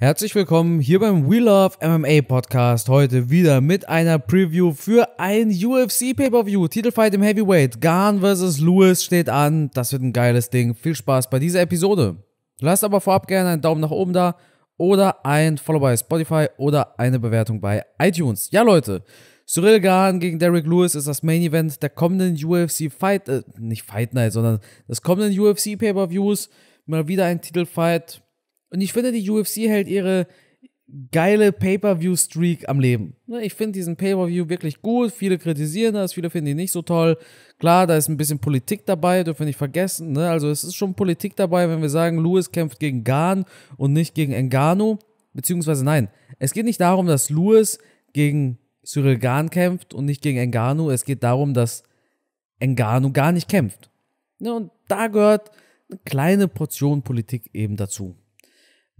Herzlich willkommen hier beim We Love MMA Podcast. Heute wieder mit einer Preview für ein UFC Pay-Per-View. Titelfight im Heavyweight. Garn vs. Lewis steht an. Das wird ein geiles Ding. Viel Spaß bei dieser Episode. Lasst aber vorab gerne einen Daumen nach oben da oder ein Follow bei Spotify oder eine Bewertung bei iTunes. Ja, Leute. Cyril Gahn gegen Derek Lewis ist das Main Event der kommenden UFC Fight, äh, nicht Fight Night, sondern des kommenden UFC Pay-Per-Views. Mal wieder ein Titelfight und ich finde, die UFC hält ihre geile Pay-per-view-Streak am Leben. Ne, ich finde diesen Pay-per-view wirklich gut. Viele kritisieren das, viele finden ihn nicht so toll. Klar, da ist ein bisschen Politik dabei, dürfen wir nicht vergessen. Ne? Also es ist schon Politik dabei, wenn wir sagen, Lewis kämpft gegen Gahn und nicht gegen Engano. Beziehungsweise nein, es geht nicht darum, dass Lewis gegen Cyril Gahn kämpft und nicht gegen Engano. Es geht darum, dass Engano gar nicht kämpft. Ne? Und da gehört eine kleine Portion Politik eben dazu.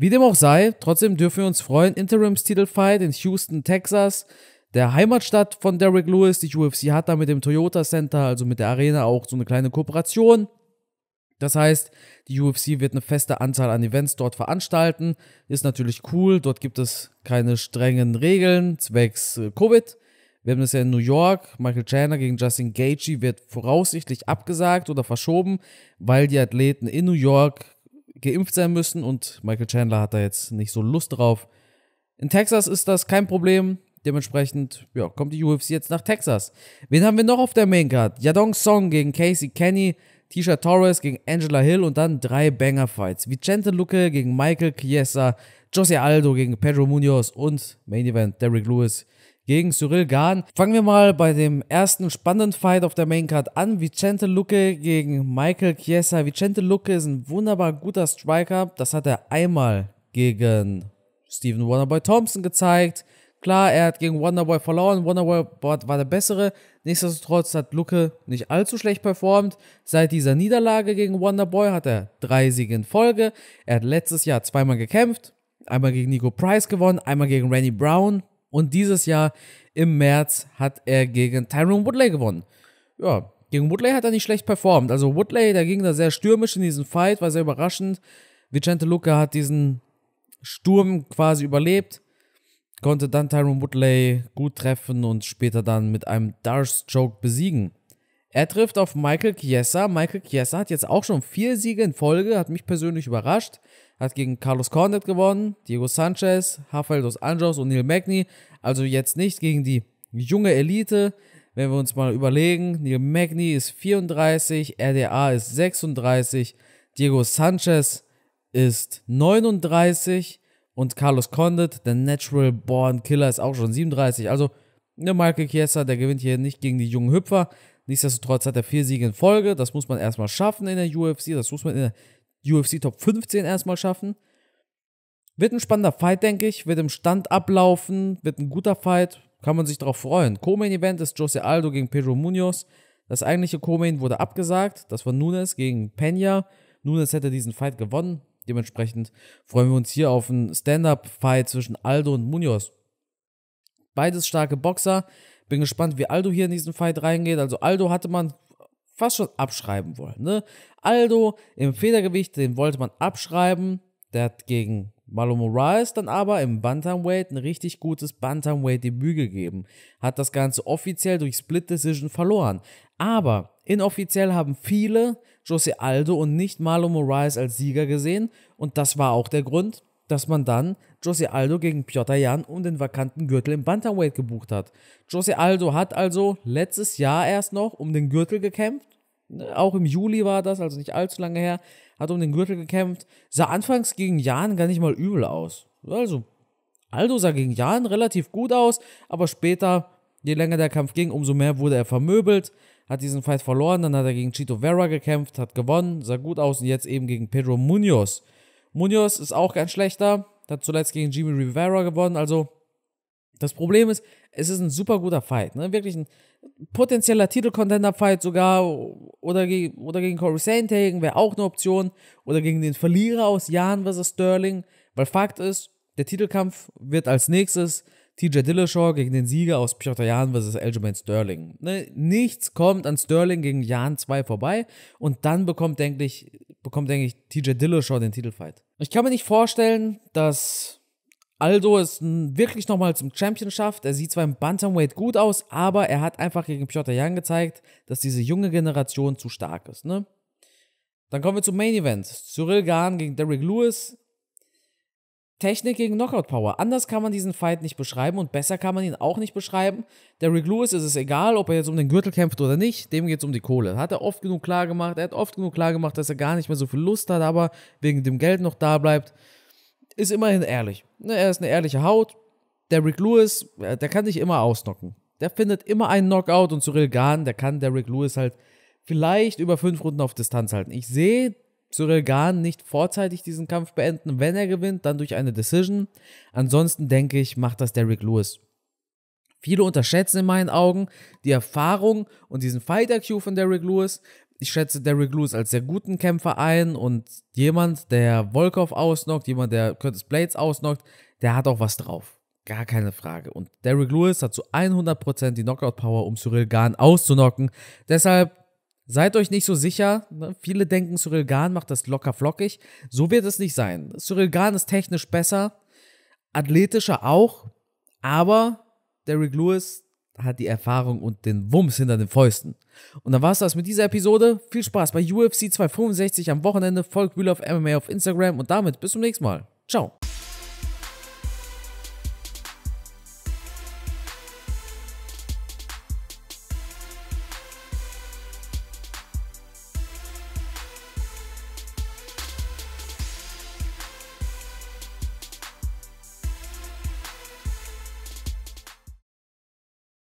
Wie dem auch sei, trotzdem dürfen wir uns freuen. Interims Titelfight in Houston, Texas, der Heimatstadt von Derrick Lewis. Die UFC hat da mit dem Toyota Center, also mit der Arena, auch so eine kleine Kooperation. Das heißt, die UFC wird eine feste Anzahl an Events dort veranstalten. Ist natürlich cool. Dort gibt es keine strengen Regeln zwecks äh, Covid. Wir haben das ja in New York. Michael Chandler gegen Justin Gaethje wird voraussichtlich abgesagt oder verschoben, weil die Athleten in New York geimpft sein müssen und Michael Chandler hat da jetzt nicht so Lust drauf. In Texas ist das kein Problem. Dementsprechend ja, kommt die UFC jetzt nach Texas. Wen haben wir noch auf der Maincard? Yadong Song gegen Casey Kenny, Tisha Torres gegen Angela Hill und dann drei Banger-Fights. Vicente Luque gegen Michael Chiesa, Jose Aldo gegen Pedro Munoz und Main Event Derrick Lewis gegen Cyril Gahn. Fangen wir mal bei dem ersten spannenden Fight auf der Maincard an. Vicente Luque gegen Michael Chiesa. Vicente Luque ist ein wunderbar guter Striker. Das hat er einmal gegen Stephen Wonderboy Thompson gezeigt. Klar, er hat gegen Wonderboy verloren. Wonderboy war der bessere. Nichtsdestotrotz hat Lucke nicht allzu schlecht performt. Seit dieser Niederlage gegen Wonderboy hat er drei Siege in Folge. Er hat letztes Jahr zweimal gekämpft. Einmal gegen Nico Price gewonnen, einmal gegen Randy Brown. Und dieses Jahr im März hat er gegen Tyrone Woodley gewonnen. Ja, gegen Woodley hat er nicht schlecht performt. Also Woodley, der ging da sehr stürmisch in diesen Fight, war sehr überraschend. Vicente Luca hat diesen Sturm quasi überlebt, konnte dann Tyrone Woodley gut treffen und später dann mit einem Darth Choke besiegen. Er trifft auf Michael Chiesa. Michael Chiesa hat jetzt auch schon vier Siege in Folge, hat mich persönlich überrascht hat gegen Carlos Condit gewonnen, Diego Sanchez, Rafael dos Anjos und Neil Magny. Also jetzt nicht gegen die junge Elite. Wenn wir uns mal überlegen, Neil Magny ist 34, RDA ist 36, Diego Sanchez ist 39 und Carlos Condit, der Natural Born Killer, ist auch schon 37. Also ne, Michael Chiesa, der gewinnt hier nicht gegen die jungen Hüpfer. Nichtsdestotrotz hat er vier Siege in Folge. Das muss man erstmal schaffen in der UFC. Das muss man in der UFC Top 15 erstmal schaffen. Wird ein spannender Fight, denke ich. Wird im Stand ablaufen, wird ein guter Fight. Kann man sich darauf freuen. Co-Main-Event ist Jose Aldo gegen Pedro Munoz. Das eigentliche Co-Main wurde abgesagt. Das war Nunes gegen Peña. Nunes hätte diesen Fight gewonnen. Dementsprechend freuen wir uns hier auf einen Stand-Up-Fight zwischen Aldo und Munoz. Beides starke Boxer. Bin gespannt, wie Aldo hier in diesen Fight reingeht. Also Aldo hatte man fast schon abschreiben wollen. Ne? Aldo im Federgewicht, den wollte man abschreiben. Der hat gegen Malo Moraes dann aber im Bantamweight ein richtig gutes Bantamweight-Debüt gegeben. Hat das Ganze offiziell durch Split Decision verloren. Aber inoffiziell haben viele Jose Aldo und nicht Malo Moraes als Sieger gesehen. Und das war auch der Grund, dass man dann Jose Aldo gegen Piotr Jan um den vakanten Gürtel im Bantamweight gebucht hat. Jose Aldo hat also letztes Jahr erst noch um den Gürtel gekämpft. Auch im Juli war das, also nicht allzu lange her, hat um den Gürtel gekämpft, sah anfangs gegen Jan gar nicht mal übel aus. Also, Aldo sah gegen Jan relativ gut aus, aber später, je länger der Kampf ging, umso mehr wurde er vermöbelt, hat diesen Fight verloren, dann hat er gegen Chito Vera gekämpft, hat gewonnen, sah gut aus und jetzt eben gegen Pedro Munoz. Munoz ist auch kein schlechter, hat zuletzt gegen Jimmy Rivera gewonnen. Also, das Problem ist, es ist ein super guter Fight. Ne? Wirklich ein potenzieller titel contender fight sogar. Oder, ge oder gegen Corey Sandhagen wäre auch eine Option. Oder gegen den Verlierer aus Jan vs. Sterling. Weil Fakt ist, der Titelkampf wird als nächstes TJ Dillashaw gegen den Sieger aus Piotr Jan vs. Aljamain Sterling. Ne? Nichts kommt an Sterling gegen Jan 2 vorbei. Und dann bekommt, denke ich, bekommt, denke ich, TJ Dillashaw den Titelfight. Ich kann mir nicht vorstellen, dass Aldo es wirklich nochmal zum Champion schafft. Er sieht zwar im Bantamweight gut aus, aber er hat einfach gegen Piotr Jan gezeigt, dass diese junge Generation zu stark ist. Ne? Dann kommen wir zum Main Event. Cyril Gahn gegen Derrick Lewis. Technik gegen Knockout Power. Anders kann man diesen Fight nicht beschreiben und besser kann man ihn auch nicht beschreiben. Der Rick Lewis ist es egal, ob er jetzt um den Gürtel kämpft oder nicht, dem geht es um die Kohle. Hat er oft genug klar gemacht, er hat oft genug klar gemacht, dass er gar nicht mehr so viel Lust hat, aber wegen dem Geld noch da bleibt. Ist immerhin ehrlich. Ne, er ist eine ehrliche Haut. Der Rick Lewis, äh, der kann dich immer ausnocken. Der findet immer einen Knockout und Cyril Gahn, der kann der Lewis halt vielleicht über fünf Runden auf Distanz halten. Ich sehe Cyril Gahn nicht vorzeitig diesen Kampf beenden. Wenn er gewinnt, dann durch eine Decision. Ansonsten denke ich, macht das Derrick Lewis. Viele unterschätzen in meinen Augen die Erfahrung und diesen Fighter-Q von Derrick Lewis. Ich schätze Derrick Lewis als sehr guten Kämpfer ein und jemand, der Volkov ausnockt, jemand, der Curtis Blades ausnockt, der hat auch was drauf. Gar keine Frage. Und Derrick Lewis hat zu 100% die Knockout-Power, um Cyril Gahn auszunocken. Deshalb Seid euch nicht so sicher. Ne? Viele denken, Cyril Gahn macht das locker flockig. So wird es nicht sein. Cyril Gahn ist technisch besser, athletischer auch, aber Derrick Lewis hat die Erfahrung und den Wumms hinter den Fäusten. Und dann war es das mit dieser Episode. Viel Spaß bei UFC 265 am Wochenende. Folgt Wheel of MMA auf Instagram und damit bis zum nächsten Mal. Ciao.